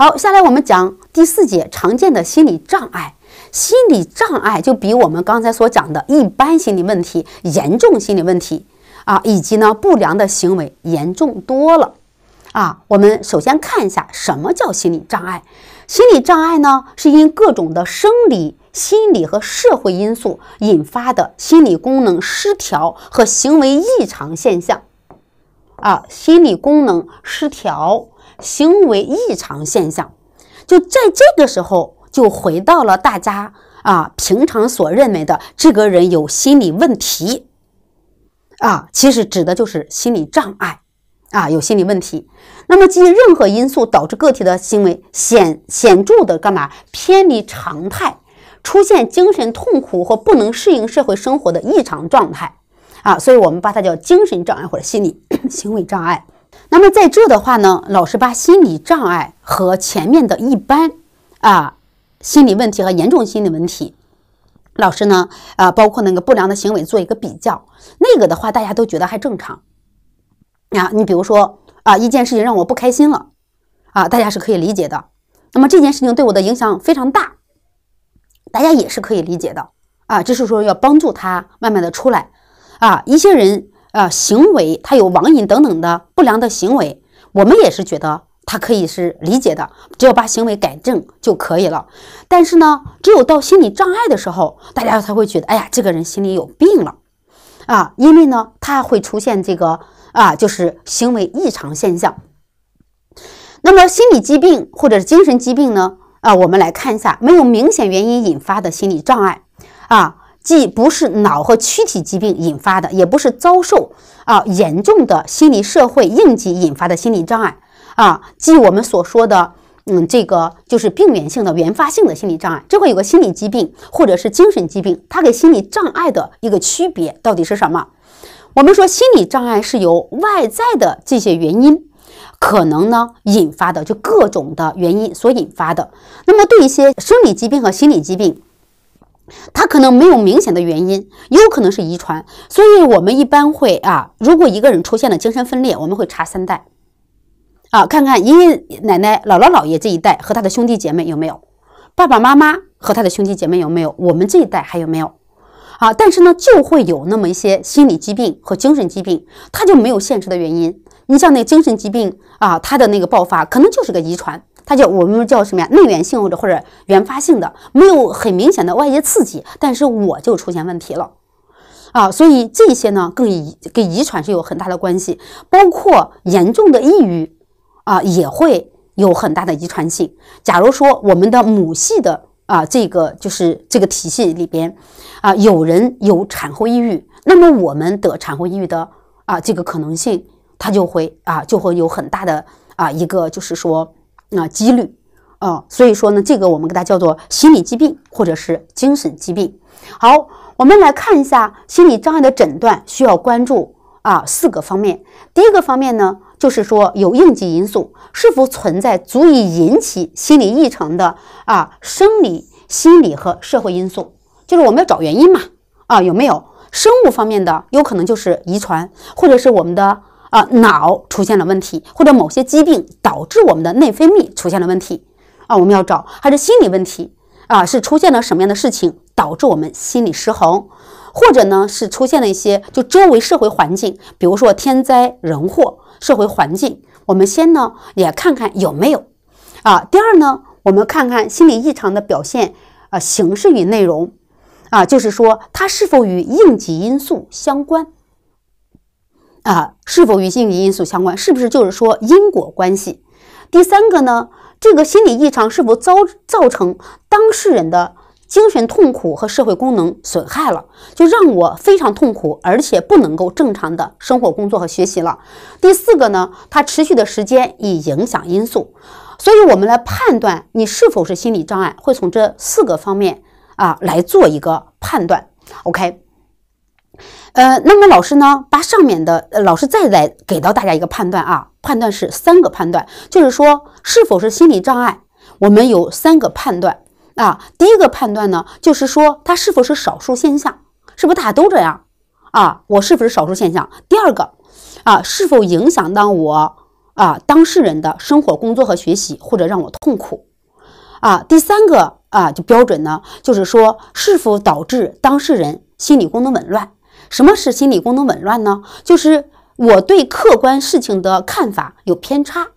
好，下来我们讲第四节常见的心理障碍。心理障碍就比我们刚才所讲的一般心理问题、严重心理问题啊，以及呢不良的行为严重多了啊。我们首先看一下什么叫心理障碍。心理障碍呢，是因各种的生理、心理和社会因素引发的心理功能失调和行为异常现象啊。心理功能失调。行为异常现象，就在这个时候就回到了大家啊平常所认为的这个人有心理问题，啊，其实指的就是心理障碍啊，有心理问题。那么基于任何因素导致个体的行为显显著的干嘛偏离常态，出现精神痛苦或不能适应社会生活的异常状态啊，所以我们把它叫精神障碍或者心理 行为障碍。那么在这的话呢，老师把心理障碍和前面的一般啊心理问题和严重心理问题，老师呢啊包括那个不良的行为做一个比较，那个的话大家都觉得还正常。啊，你比如说啊，一件事情让我不开心了啊，大家是可以理解的。那么这件事情对我的影响非常大，大家也是可以理解的。啊，这是说要帮助他慢慢的出来。啊，一些人。啊，行为他有网瘾等等的不良的行为，我们也是觉得他可以是理解的，只要把行为改正就可以了。但是呢，只有到心理障碍的时候，大家才会觉得，哎呀，这个人心里有病了啊，因为呢，他会出现这个啊，就是行为异常现象。那么，心理疾病或者是精神疾病呢？啊，我们来看一下，没有明显原因引发的心理障碍啊。既不是脑和躯体疾病引发的，也不是遭受啊严重的心理社会应急引发的心理障碍啊，即我们所说的，嗯，这个就是病原性的原发性的心理障碍。这块有个心理疾病或者是精神疾病，它跟心理障碍的一个区别到底是什么？我们说心理障碍是由外在的这些原因可能呢引发的，就各种的原因所引发的。那么对一些生理疾病和心理疾病。他可能没有明显的原因，也有可能是遗传，所以我们一般会啊，如果一个人出现了精神分裂，我们会查三代，啊，看看爷爷奶奶、姥姥姥爷这一代和他的兄弟姐妹有没有，爸爸妈妈和他的兄弟姐妹有没有，我们这一代还有没有，啊，但是呢，就会有那么一些心理疾病和精神疾病，它就没有现实的原因。你像那精神疾病啊，它的那个爆发可能就是个遗传。它叫我们叫什么呀？内源性或者或者原发性的，没有很明显的外界刺激，但是我就出现问题了啊。所以这些呢，更遗跟遗传是有很大的关系，包括严重的抑郁啊，也会有很大的遗传性。假如说我们的母系的啊，这个就是这个体系里边啊，有人有产后抑郁，那么我们得产后抑郁的啊，这个可能性它就会啊，就会有很大的啊一个就是说。那几率，啊，所以说呢，这个我们给它叫做心理疾病或者是精神疾病。好，我们来看一下心理障碍的诊断需要关注啊四个方面。第一个方面呢，就是说有应激因素是否存在足以引起心理异常的啊生理、心理和社会因素，就是我们要找原因嘛，啊有没有生物方面的，有可能就是遗传或者是我们的。啊，脑出现了问题，或者某些疾病导致我们的内分泌出现了问题，啊，我们要找还是心理问题，啊，是出现了什么样的事情导致我们心理失衡，或者呢是出现了一些就周围社会环境，比如说天灾人祸、社会环境，我们先呢也看看有没有，啊，第二呢，我们看看心理异常的表现，呃，形式与内容，啊，就是说它是否与应急因素相关。啊，是否与心理因素相关？是不是就是说因果关系？第三个呢，这个心理异常是否造造成当事人的精神痛苦和社会功能损害了？就让我非常痛苦，而且不能够正常的生活、工作和学习了。第四个呢，它持续的时间以影响因素。所以，我们来判断你是否是心理障碍，会从这四个方面啊来做一个判断。OK。呃，那么老师呢，把上面的，老师再来给到大家一个判断啊，判断是三个判断，就是说是否是心理障碍，我们有三个判断啊，第一个判断呢，就是说他是否是少数现象，是不是大家都这样啊？我是不是少数现象？第二个啊，是否影响到我啊当事人的生活、工作和学习，或者让我痛苦啊？第三个啊，就标准呢，就是说是否导致当事人心理功能紊乱。什么是心理功能紊乱呢？就是我对客观事情的看法有偏差，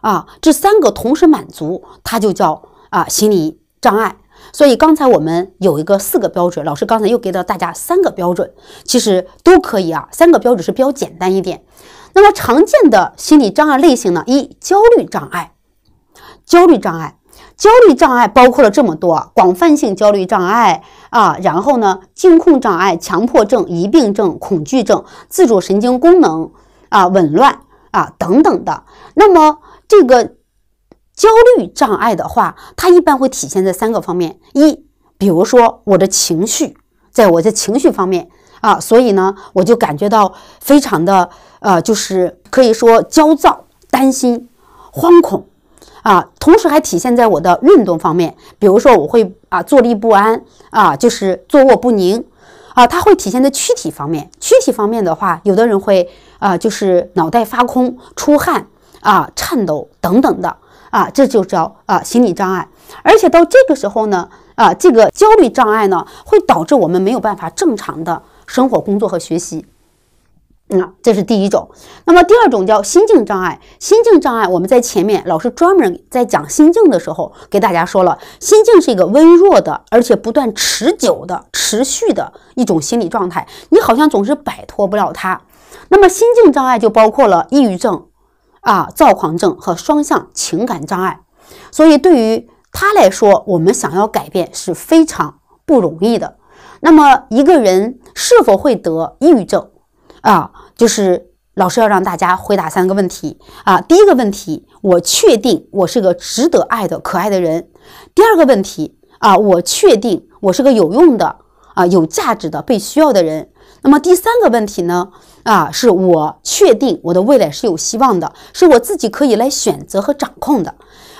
啊，这三个同时满足，它就叫啊心理障碍。所以刚才我们有一个四个标准，老师刚才又给到大家三个标准，其实都可以啊。三个标准是比较简单一点。那么常见的心理障碍类型呢？一、焦虑障碍，焦虑障碍。焦虑障碍包括了这么多广泛性焦虑障碍啊，然后呢，惊恐障碍、强迫症、疑病症、恐惧症、自主神经功能啊紊乱啊等等的。那么这个焦虑障碍的话，它一般会体现在三个方面：一，比如说我的情绪，在我的情绪方面啊，所以呢，我就感觉到非常的呃，就是可以说焦躁、担心、惶恐。啊，同时还体现在我的运动方面，比如说我会啊坐立不安啊，就是坐卧不宁啊，它会体现在躯体方面。躯体方面的话，有的人会啊，就是脑袋发空、出汗啊、颤抖等等的啊，这就叫啊心理障碍。而且到这个时候呢，啊，这个焦虑障碍呢，会导致我们没有办法正常的生活、工作和学习。那这是第一种，那么第二种叫心境障碍。心境障碍，我们在前面老师专门在讲心境的时候给大家说了，心境是一个微弱的，而且不断持久的、持续的一种心理状态，你好像总是摆脱不了它。那么心境障碍就包括了抑郁症啊、躁狂症和双向情感障碍。所以对于他来说，我们想要改变是非常不容易的。那么一个人是否会得抑郁症？啊，就是老师要让大家回答三个问题啊。第一个问题，我确定我是个值得爱的、可爱的人。第二个问题啊，我确定我是个有用的、啊有价值的、被需要的人。那么第三个问题呢？啊，是我确定我的未来是有希望的，是我自己可以来选择和掌控的。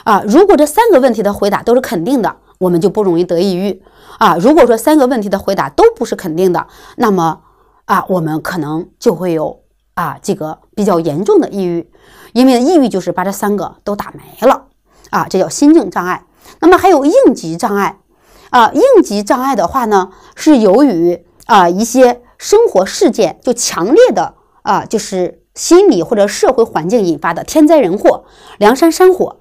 啊，如果这三个问题的回答都是肯定的，我们就不容易得抑郁啊。如果说三个问题的回答都不是肯定的，那么。啊，我们可能就会有啊这个比较严重的抑郁，因为抑郁就是把这三个都打没了啊，这叫心境障碍。那么还有应急障碍啊，应急障碍的话呢，是由于啊一些生活事件就强烈的啊，就是心理或者社会环境引发的天灾人祸，梁山山火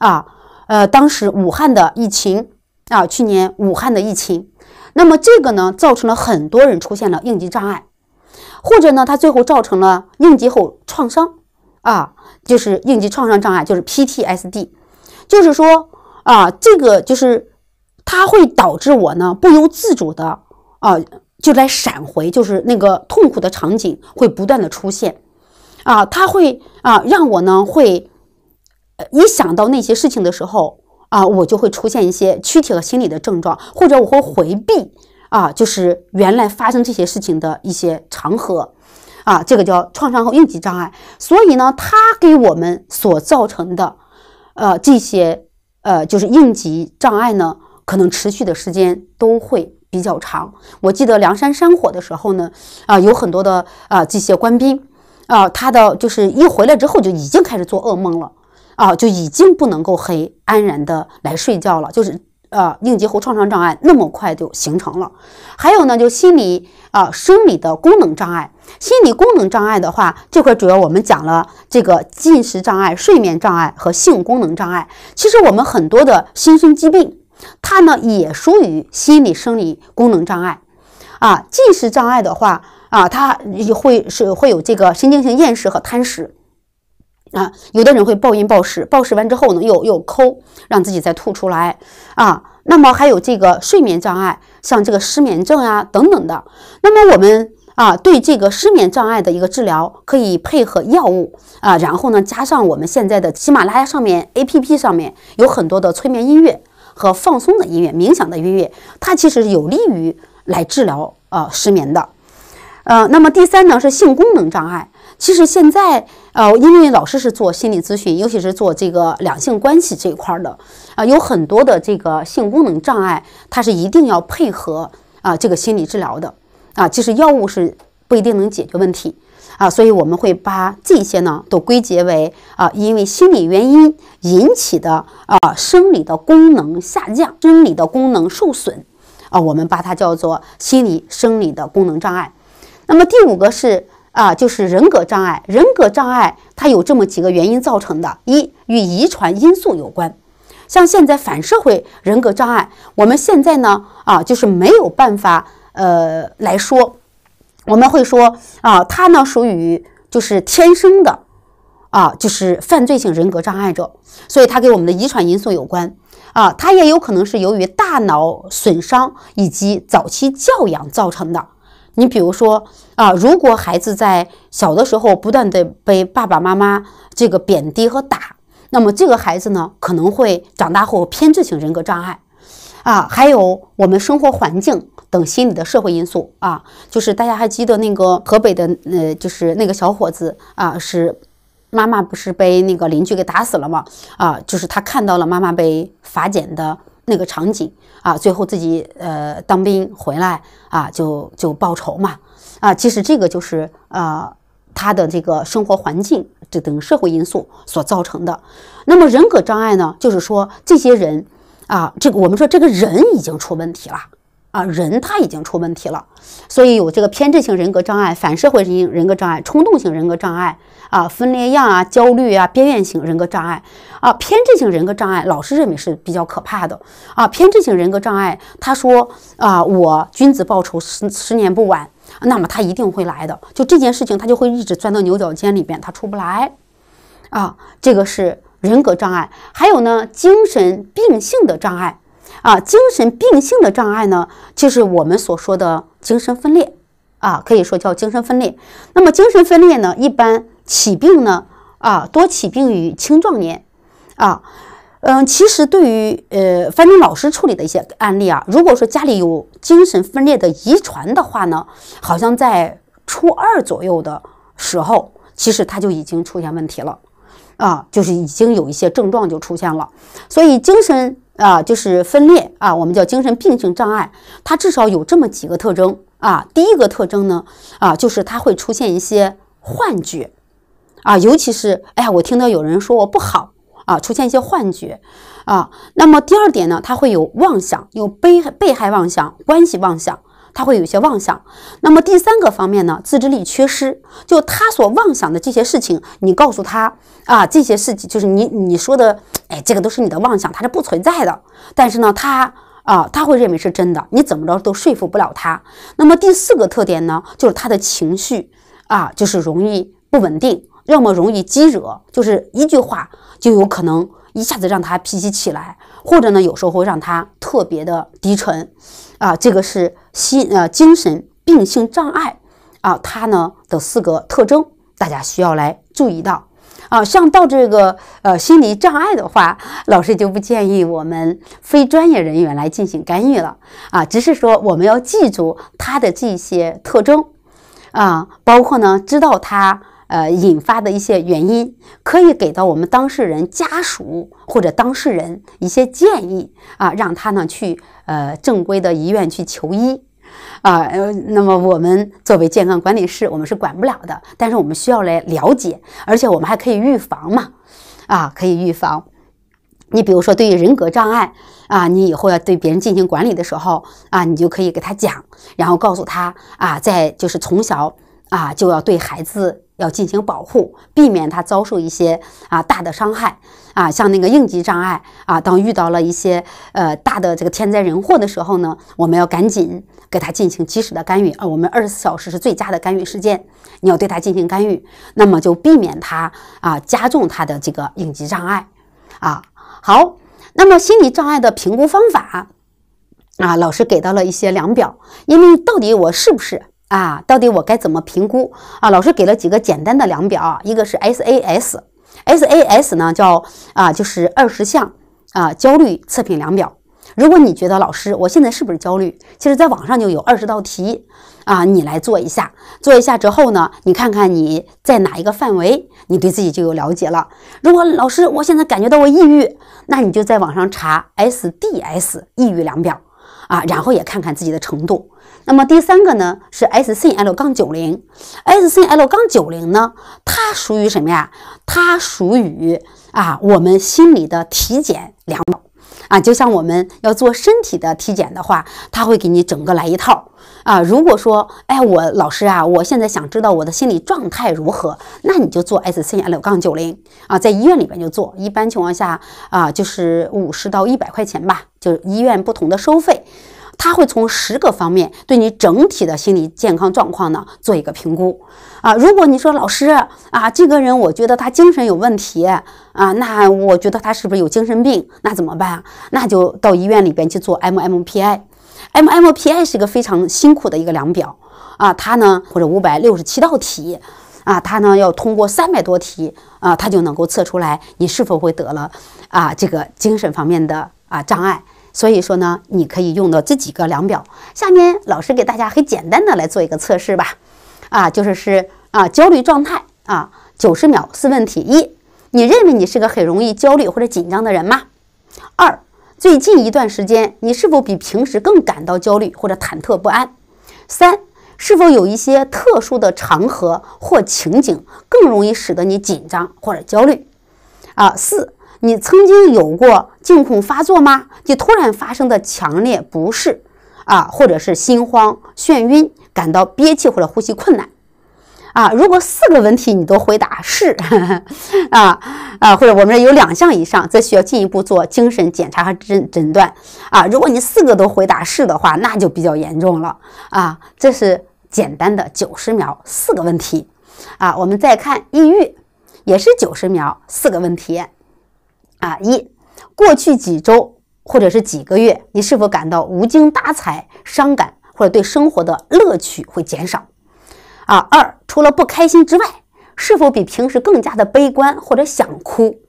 啊，呃，当时武汉的疫情啊，去年武汉的疫情，那么这个呢，造成了很多人出现了应急障碍。或者呢，他最后造成了应激后创伤，啊，就是应激创伤障碍，就是 PTSD，就是说啊，这个就是它会导致我呢不由自主的啊，就来闪回，就是那个痛苦的场景会不断的出现，啊，它会啊让我呢会一想到那些事情的时候啊，我就会出现一些躯体和心理的症状，或者我会回避。啊，就是原来发生这些事情的一些场合，啊，这个叫创伤后应激障碍。所以呢，它给我们所造成的，呃，这些呃，就是应激障碍呢，可能持续的时间都会比较长。我记得梁山山火的时候呢，啊，有很多的啊这些官兵，啊，他的就是一回来之后就已经开始做噩梦了，啊，就已经不能够很安然的来睡觉了，就是。呃，应激后创伤障碍那么快就形成了，还有呢，就心理啊生理的功能障碍。心理功能障碍的话，这块主要我们讲了这个进食障碍、睡眠障碍和性功能障碍。其实我们很多的心身疾病，它呢也属于心理生理功能障碍。啊，进食障碍的话，啊，它会是会有这个神经性厌食和贪食。啊，有的人会暴饮暴食，暴食完之后呢，又又抠，让自己再吐出来啊。那么还有这个睡眠障碍，像这个失眠症啊等等的。那么我们啊，对这个失眠障碍的一个治疗，可以配合药物啊，然后呢，加上我们现在的喜马拉雅上面 A P P 上面有很多的催眠音乐和放松的音乐、冥想的音乐，它其实有利于来治疗呃失眠的。呃，那么第三呢是性功能障碍。其实现在，呃，因为老师是做心理咨询，尤其是做这个两性关系这一块的，啊，有很多的这个性功能障碍，它是一定要配合啊这个心理治疗的，啊，其实药物是不一定能解决问题，啊，所以我们会把这些呢都归结为啊，因为心理原因引起的啊生理的功能下降、生理的功能受损，啊，我们把它叫做心理生理的功能障碍。那么第五个是。啊，就是人格障碍。人格障碍它有这么几个原因造成的：一与遗传因素有关，像现在反社会人格障碍，我们现在呢啊就是没有办法呃来说，我们会说啊，它呢属于就是天生的啊，就是犯罪性人格障碍者，所以它跟我们的遗传因素有关啊，它也有可能是由于大脑损伤以及早期教养造成的。你比如说啊，如果孩子在小的时候不断的被爸爸妈妈这个贬低和打，那么这个孩子呢，可能会长大后偏执型人格障碍，啊，还有我们生活环境等心理的社会因素啊，就是大家还记得那个河北的呃，就是那个小伙子啊，是妈妈不是被那个邻居给打死了吗？啊，就是他看到了妈妈被法检的。那个场景啊，最后自己呃当兵回来啊，就就报仇嘛，啊，其实这个就是呃他的这个生活环境这等社会因素所造成的。那么人格障碍呢，就是说这些人啊，这个我们说这个人已经出问题了。啊，人他已经出问题了，所以有这个偏执性人格障碍、反社会性人格障碍、冲动性人格障碍啊、分裂样啊、焦虑啊、边缘型人格障碍啊、偏执性人格障碍，老师认为是比较可怕的啊。偏执性人格障碍，他说啊，我君子报仇十十年不晚，那么他一定会来的。就这件事情，他就会一直钻到牛角尖里边，他出不来啊。这个是人格障碍，还有呢，精神病性的障碍。啊，精神病性的障碍呢，就是我们所说的精神分裂，啊，可以说叫精神分裂。那么精神分裂呢，一般起病呢，啊，多起病于青壮年，啊，嗯，其实对于呃，反正老师处理的一些案例啊，如果说家里有精神分裂的遗传的话呢，好像在初二左右的时候，其实他就已经出现问题了，啊，就是已经有一些症状就出现了，所以精神。啊，就是分裂啊，我们叫精神病性障碍，它至少有这么几个特征啊。第一个特征呢，啊，就是它会出现一些幻觉啊，尤其是哎呀，我听到有人说我不好啊，出现一些幻觉啊。那么第二点呢，它会有妄想，有被被害妄想、关系妄想。他会有一些妄想，那么第三个方面呢，自制力缺失，就他所妄想的这些事情，你告诉他啊，这些事情就是你你说的，哎，这个都是你的妄想，它是不存在的。但是呢，他啊，他会认为是真的，你怎么着都说服不了他。那么第四个特点呢，就是他的情绪啊，就是容易不稳定，要么容易激惹，就是一句话就有可能一下子让他脾气起来，或者呢，有时候会让他特别的低沉。啊，这个是心呃精神病性障碍啊，它呢的四个特征，大家需要来注意到啊。像到这个呃心理障碍的话，老师就不建议我们非专业人员来进行干预了啊，只是说我们要记住它的这些特征啊，包括呢知道它。呃，引发的一些原因，可以给到我们当事人家属或者当事人一些建议啊，让他呢去呃正规的医院去求医啊。呃，那么我们作为健康管理师，我们是管不了的，但是我们需要来了解，而且我们还可以预防嘛啊，可以预防。你比如说，对于人格障碍啊，你以后要对别人进行管理的时候啊，你就可以给他讲，然后告诉他啊，在就是从小。啊，就要对孩子要进行保护，避免他遭受一些啊大的伤害啊，像那个应急障碍啊，当遇到了一些呃大的这个天灾人祸的时候呢，我们要赶紧给他进行及时的干预。啊，我们二十四小时是最佳的干预时间，你要对他进行干预，那么就避免他啊加重他的这个应急障碍啊。好，那么心理障碍的评估方法啊，老师给到了一些量表，因为到底我是不是？啊，到底我该怎么评估啊？老师给了几个简单的量表一个是 SAS，SAS 呢叫啊就是二十项啊焦虑测评量表。如果你觉得老师我现在是不是焦虑，其实在网上就有二十道题啊，你来做一下，做一下之后呢，你看看你在哪一个范围，你对自己就有了解了。如果老师我现在感觉到我抑郁，那你就在网上查 SDS 抑郁量表。啊，然后也看看自己的程度。那么第三个呢是 SCL 杠九零，SCL 杠九零呢，它属于什么呀？它属于啊我们心理的体检两宝啊，就像我们要做身体的体检的话，它会给你整个来一套。啊，如果说，哎，我老师啊，我现在想知道我的心理状态如何，那你就做 SCL-90 啊，在医院里边就做，一般情况下啊，就是五十到一百块钱吧，就医院不同的收费，他会从十个方面对你整体的心理健康状况呢做一个评估啊。如果你说老师啊，这个人我觉得他精神有问题啊，那我觉得他是不是有精神病？那怎么办啊？那就到医院里边去做 MMPI。MMPI 是一个非常辛苦的一个量表啊，它呢或者五百六十七道题啊，它呢要通过三百多题啊，它就能够测出来你是否会得了啊这个精神方面的啊障碍。所以说呢，你可以用到这几个量表。下面老师给大家很简单的来做一个测试吧，啊，就是是啊焦虑状态啊，九十秒四问题：一，你认为你是个很容易焦虑或者紧张的人吗？二。最近一段时间，你是否比平时更感到焦虑或者忐忑不安？三，是否有一些特殊的场合或情景更容易使得你紧张或者焦虑？啊，四，你曾经有过惊恐发作吗？即突然发生的强烈不适，啊，或者是心慌、眩晕，感到憋气或者呼吸困难。啊，如果四个问题你都回答是，啊啊，或者我们有两项以上，则需要进一步做精神检查和诊诊断啊。如果你四个都回答是的话，那就比较严重了啊。这是简单的九十秒四个问题啊。我们再看抑郁，也是九十秒四个问题啊。一，过去几周或者是几个月，你是否感到无精打采、伤感，或者对生活的乐趣会减少？啊，二除了不开心之外，是否比平时更加的悲观或者想哭？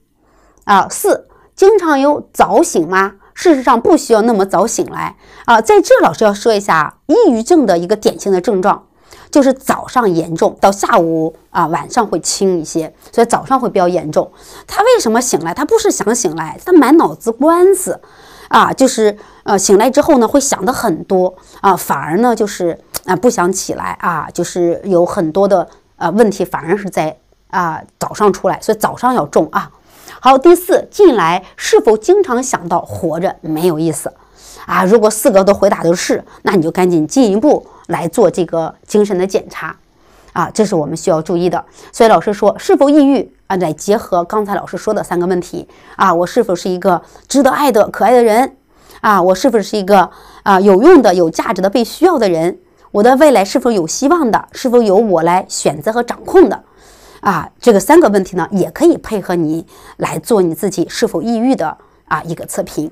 啊，四经常有早醒吗？事实上不需要那么早醒来啊。在这老师要说一下，抑郁症的一个典型的症状就是早上严重，到下午啊晚上会轻一些，所以早上会比较严重。他为什么醒来？他不是想醒来，他满脑子官司。啊，就是呃，醒来之后呢，会想的很多啊，反而呢，就是啊，不想起来啊，就是有很多的呃问题，反而是在啊早上出来，所以早上要重啊。好，第四，近来是否经常想到活着没有意思啊？如果四个都回答都是，那你就赶紧进一步来做这个精神的检查。啊，这是我们需要注意的。所以老师说，是否抑郁啊？来结合刚才老师说的三个问题啊，我是否是一个值得爱的、可爱的人？啊，我是否是一个啊有用的、有价值的、被需要的人？我的未来是否有希望的？是否由我来选择和掌控的？啊，这个三个问题呢，也可以配合你来做你自己是否抑郁的啊一个测评。